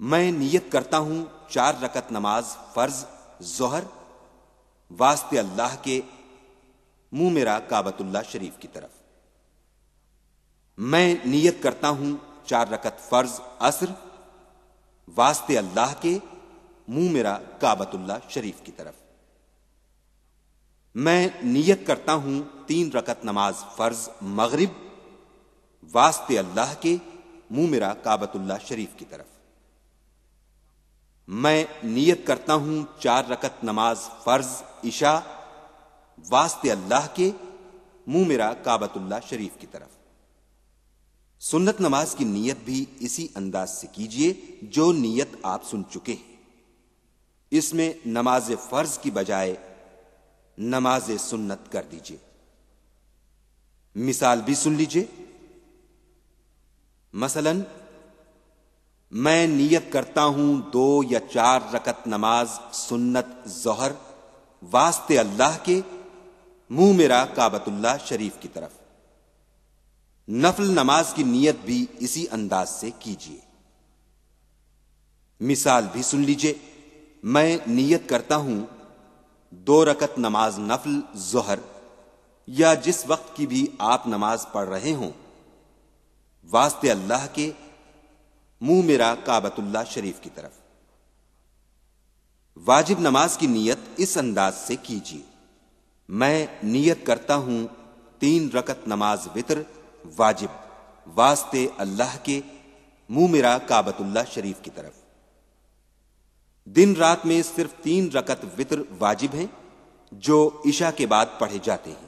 मैं नियत करता हूं चार रकत नमाज फर्ज जोहर वास्ते अल्लाह के मुंह मेरा काबतुल्ला शरीफ की तरफ मैं नियत करता हूं चार रकत फर्ज असर वास्ते अल्लाह के मुंह मेरा काबतुल्ला शरीफ की तरफ मैं नियत करता हूं तीन रकत नमाज फर्ज मगरिब वास्ते अल्लाह के मुंह मेरा काबतुल्ला शरीफ की तरफ मैं नियत करता हूं चार रकत नमाज फर्ज इशा वास्ते अल्लाह के मुंह मेरा काबतुल्ला शरीफ की तरफ सुन्नत नमाज की नियत भी इसी अंदाज से कीजिए जो नियत आप सुन चुके हैं इसमें नमाज फर्ज की बजाय नमाज सुन्नत कर दीजिए मिसाल भी सुन लीजिए मसलन मैं नियत करता हूं दो या चार रकत नमाज सुन्नत जहर वास्ते अल्लाह के मुंह मेरा काबतुल्ला शरीफ की तरफ नफल नमाज की नीयत भी इसी अंदाज से कीजिए मिसाल भी सुन लीजिए मैं नियत करता हूं दो रकत नमाज नफल जहर या जिस वक्त की भी आप नमाज पढ़ रहे हों वास्ते अल्लाह के मुंह मेरा काबतुल्ला शरीफ की तरफ वाजिब नमाज की नीयत इस अंदाज से कीजिए मैं नीयत करता हूं तीन रकत नमाज वितर वाजिब वास्ते अल्लाह के मुंह मेरा काबतुल्ला शरीफ की तरफ दिन रात में सिर्फ तीन रकत वितर वाजिब हैं जो ईशा के बाद पढ़े जाते हैं